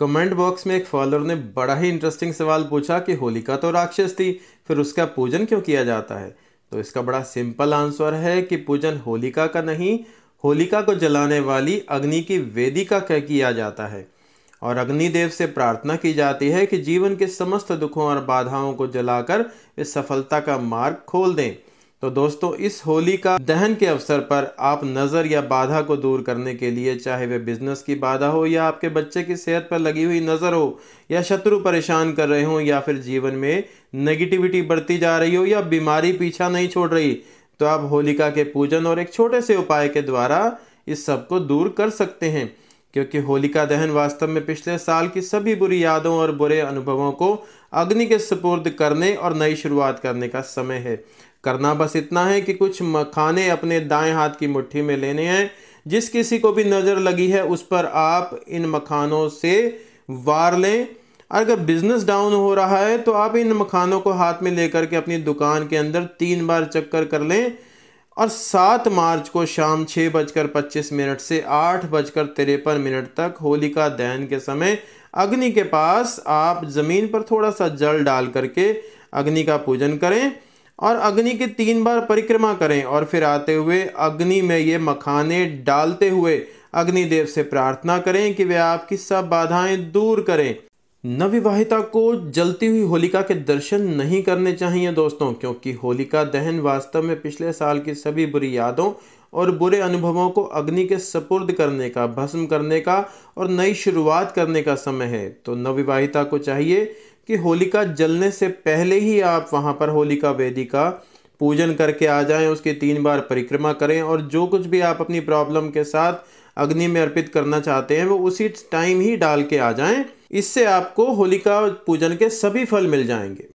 comment box में एक follower ने बड़ा ही इंटरेस्टिंग सवाल पूछा कि होलिका तो राक्षस थी फिर उसका पूजन क्यों किया जाता है तो इसका बड़ा सिंपल आंसर है कि पूजन होलिका का नहीं होलिका को जलाने वाली अग्नि की वेदिका क्या किया जाता है और अग्निदेव से प्रार्थना की जाती है कि जीवन के समस्त दुखों और बाधाओं को जलाकर इस सफलता का मार्ग खोल दें तो दोस्तों इस होली का दहन के अवसर पर आप नज़र या बाधा को दूर करने के लिए चाहे वे बिजनेस की बाधा हो या आपके बच्चे की सेहत पर लगी हुई नज़र हो या शत्रु परेशान कर रहे हों या फिर जीवन में नेगेटिविटी बढ़ती जा रही हो या बीमारी पीछा नहीं छोड़ रही तो आप होलिका के पूजन और एक छोटे से उपाय के द्वारा इस सब को दूर कर सकते हैं क्योंकि होलिका दहन वास्तव में पिछले साल की सभी बुरी यादों और बुरे अनुभवों को अग्नि के सुपुर्द करने और नई शुरुआत करने का समय है करना बस इतना है कि कुछ मखाने अपने दाएं हाथ की मुट्ठी में लेने हैं जिस किसी को भी नज़र लगी है उस पर आप इन मखानों से वार लें अगर बिजनेस डाउन हो रहा है तो आप इन मखानों को हाथ में लेकर के अपनी दुकान के अंदर तीन बार चक्कर कर लें और सात मार्च को शाम छः बजकर पच्चीस मिनट से आठ बजकर तिरपन मिनट तक होलिका दहन के समय अग्नि के पास आप ज़मीन पर थोड़ा सा जल डाल करके अग्नि का पूजन करें और अग्नि की तीन बार परिक्रमा करें और फिर आते हुए अग्नि में ये मखाने डालते हुए अग्निदेव से प्रार्थना करें कि वे आपकी सब बाधाएं दूर करें नवविवाहिता को जलती हुई होलिका के दर्शन नहीं करने चाहिए दोस्तों क्योंकि होलिका दहन वास्तव में पिछले साल की सभी बुरी यादों और बुरे अनुभवों को अग्नि के सपुर्द करने का भस्म करने का और नई शुरुआत करने का समय है तो नवविवाहिता को चाहिए कि होलिका जलने से पहले ही आप वहाँ पर होलिका वेदी का पूजन करके आ जाएं उसकी तीन बार परिक्रमा करें और जो कुछ भी आप अपनी प्रॉब्लम के साथ अग्नि में अर्पित करना चाहते हैं वो उसी टाइम ही डाल के आ जाएं इससे आपको होलिका पूजन के सभी फल मिल जाएंगे